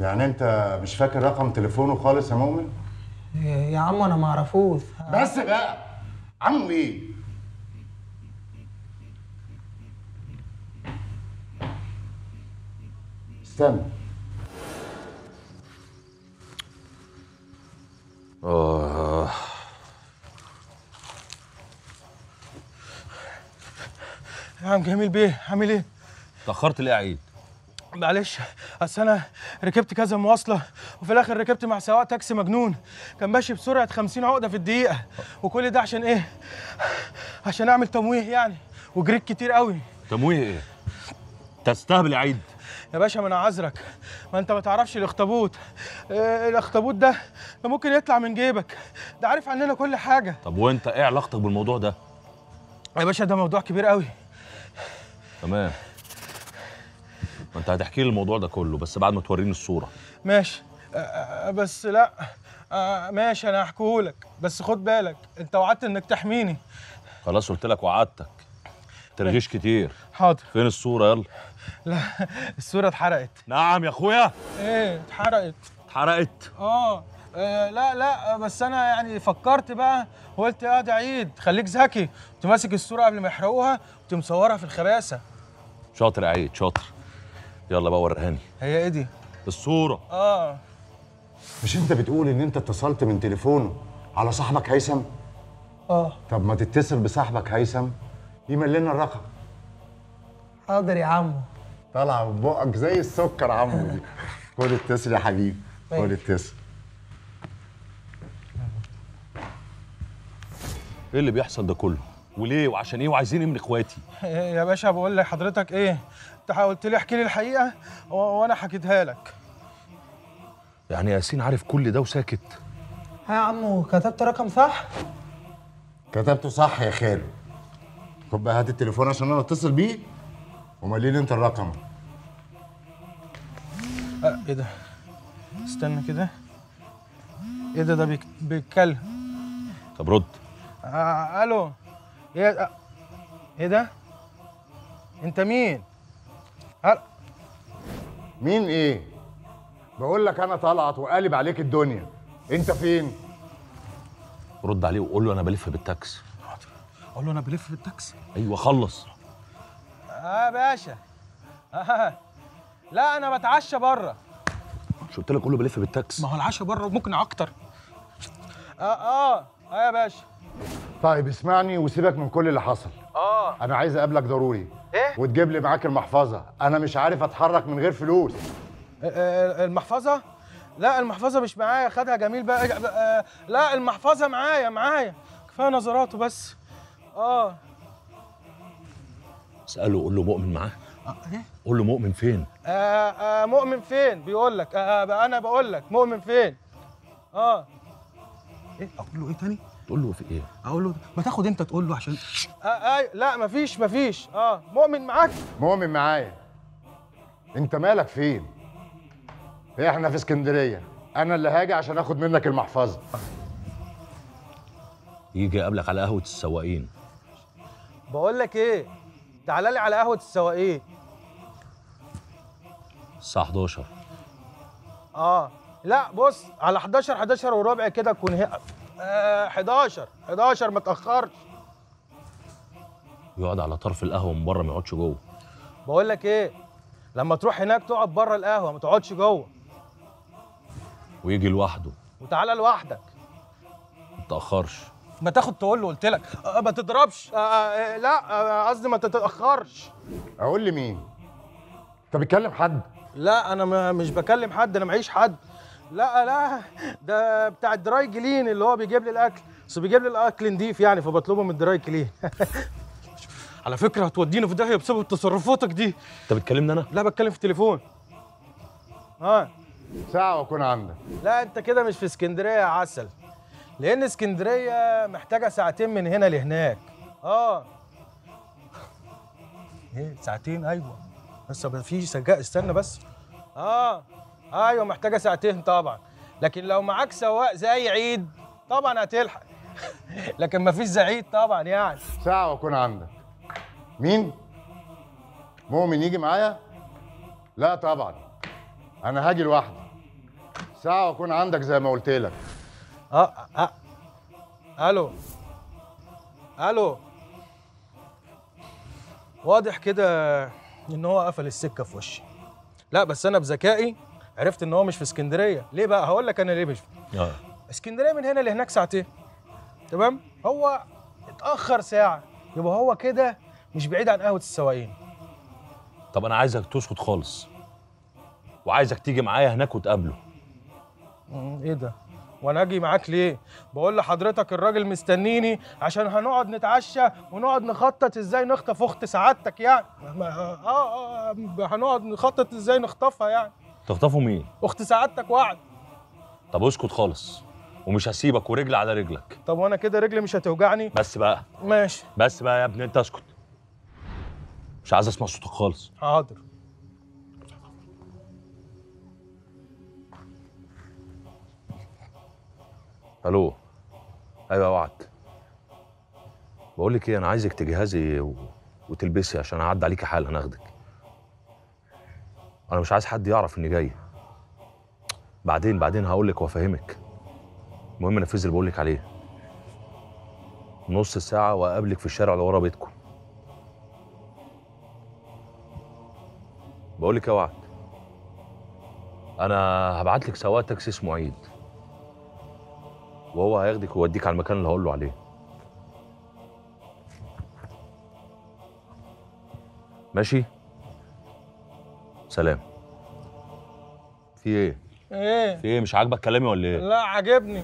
يعني انت مش فاكر رقم تليفونه خالص يا مؤمن؟ يا عمو انا ما اعرفوش بس بقى عمو ايه؟ استنى اه يا عم جميل بيه عامل ايه؟ اتأخرت ليه يا عيد؟ معلش اصل انا ركبت كذا مواصله وفي الاخر ركبت مع سواق تاكسي مجنون كان ماشي بسرعه 50 عقده في الدقيقه وكل ده عشان ايه عشان اعمل تمويه يعني وجريت كتير قوي تمويه ايه تستهبل يا عيد يا باشا ما انا عذرك ما انت ما تعرفش الاخطبوط إيه الاخطبوط ده ده ممكن يطلع من جيبك ده عارف عننا كل حاجه طب وانت ايه علاقتك بالموضوع ده يا باشا ده موضوع كبير قوي تمام ما انت هتحكي لي الموضوع ده كله بس بعد ما توريني الصوره ماشي أه،, أه،, أه بس لا أه ماشي انا هحكيهولك بس خد بالك انت وعدت انك تحميني خلاص قلت لك وعدتك ترغيش كتير حاضر فين الصوره يلا لا الصوره اتحرقت نعم يا اخويا ايه اتحرقت اتحرقت اه آه لا لا بس انا يعني فكرت بقى وقلت يا آه، ده عيد خليك ذكي كنت ماسك الصوره قبل ما يحرقوها كنت مصورها في الخباثه شاطر يا عيد شاطر يلا بقى ورهاني هي ايه دي؟ الصورة اه مش انت بتقول ان انت اتصلت من تليفونه على صاحبك هيثم؟ اه طب ما تتصل بصاحبك هيثم يمل لنا الرقم حاضر يا عمو طالعة من بقك زي السكر عمو دي خد اتصل يا حبيبي خد اتصل ايه اللي بيحصل ده كله؟ وليه وعشان ايه وعايزين ايه من اخواتي يا باشا بقول لك حضرتك ايه انت قلت لي احكي لي الحقيقه وانا حكيتها لك يعني ياسين عارف كل ده وساكت ها يا عمو كتبت رقم صح كتبته صح يا خال خد بقى هات التليفون عشان انا اتصل بيه وملي لي انت الرقم أه ايه ده استنى كده ايه ده ده بيتكلم طب رد آه الو ايه, ايه ده انت مين هل مين ايه بقول لك انا طلعت وقالب عليك الدنيا انت فين رد عليه وقول له انا بلف بالتاكسي اقول له انا بلف بالتاكسي ايوه خلص اه باشا آه. لا انا بتعشى بره مش قلت لك له بلف بالتاكسي ما هو العشاء بره وممكن اكتر اه اه اه يا باشا طيب اسمعني وسيبك من كل اللي حصل اه انا عايز اقابلك ضروري ايه وتجيب لي معاك المحفظه انا مش عارف اتحرك من غير فلوس المحفظه لا المحفظه مش معايا خدها جميل بقى لا المحفظه معايا معايا كفايه نظراته بس اه اساله قول له مؤمن معاه آه، ايه قول له مؤمن فين آه آه مؤمن فين بيقول لك آه انا بقول لك مؤمن فين اه ايه اقول له ايه تاني تقول له في ايه؟ اقول له ما تاخد انت تقول له عشان آه آه لا مفيش مفيش اه مؤمن معاك مؤمن معايا انت مالك فين؟ إيه، احنا في اسكندريه انا اللي هاجي عشان اخد منك المحفظه يجي يقابلك على قهوه السواقين بقول لك ايه تعال لي على قهوه السواقين الساعه 11 اه لا بص على 11 11 وربع كده تكون هي 11 11 ما تاخرش يقعد على طرف القهوه من بره ما يقعدش جوه بقول لك ايه لما تروح هناك تقعد بره القهوه ما تقعدش جوه ويجي لوحده وتعالى لوحدك ما تاخرش ما تاخد تقول له قلت لك آه، ما تضربش أه أه, آه، لا آه، قصدي ما تتاخرش اقول لي مين انت بتكلم حد لا انا مش بكلم حد انا معيش حد لا لا ده بتاع الدراي كلين اللي هو بيجيب لي الاكل بس بيجيب لي الاكل نضيف يعني فبطلبه من الدراي كلين على فكره هتودينا في داهيه بسبب تصرفاتك دي انت بتكلمني انا لا بتكلم في التليفون ها ساعه واكون عندك لا انت كده مش في اسكندريه يا عسل لان اسكندريه محتاجه ساعتين من هنا لهناك اه ايه ساعتين ايوه بس ما فيش سجاء استنى بس اه ايوه محتاجه ساعتين طبعا لكن لو معاك سواق زي عيد طبعا هتلحق لكن مفيش زعيد طبعا يعني ساعه واكون عندك مين مؤمن يجي معايا لا طبعا انا هاجي لوحدي ساعه واكون عندك زي ما قلت لك اه اه الو الو واضح كده ان هو قفل السكه في وشي لا بس انا بذكائي عرفت ان هو مش في اسكندريه ليه بقى هقول لك انا ليه مش في آه. اسكندريه من هنا لهناك ساعتين تمام هو اتاخر ساعه يبقى هو كده مش بعيد عن قهوه السواقين طب انا عايزك تسكت خالص وعايزك تيجي معايا هناك وتقابله ايه ده وانا اجي معاك ليه بقول لحضرتك الراجل مستنيني عشان هنقعد نتعشى ونقعد نخطط ازاي نخطف اخت سعادتك يعني آه،, اه اه هنقعد نخطط ازاي نخطفها يعني تخطفوا مين؟ اخت سعادتك وعد طب اسكت خالص ومش هسيبك ورجل على رجلك طب وانا كده رجلي مش هتوجعني بس بقى ماشي بس بقى يا ابني انت اسكت مش عايز اسمع صوتك خالص حاضر الو ايوه وعد بقول لك ايه انا عايزك تجهزي و... وتلبسي عشان اعدي عليكي حالا هناخدك انا مش عايز حد يعرف اني جاي بعدين بعدين هقول لك وافهمك المهم نفذ اللي بقول لك عليه نص ساعه واقابلك في الشارع اللي ورا بيتكم بقول لك وعد انا هبعت لك سواق تاكسي اسمه عيد وهو هياخدك ويوديك على المكان اللي هقول له عليه ماشي سلام في ايه؟ ايه؟ في ايه مش عاجبك كلامي ولا ايه؟ لا عاجبني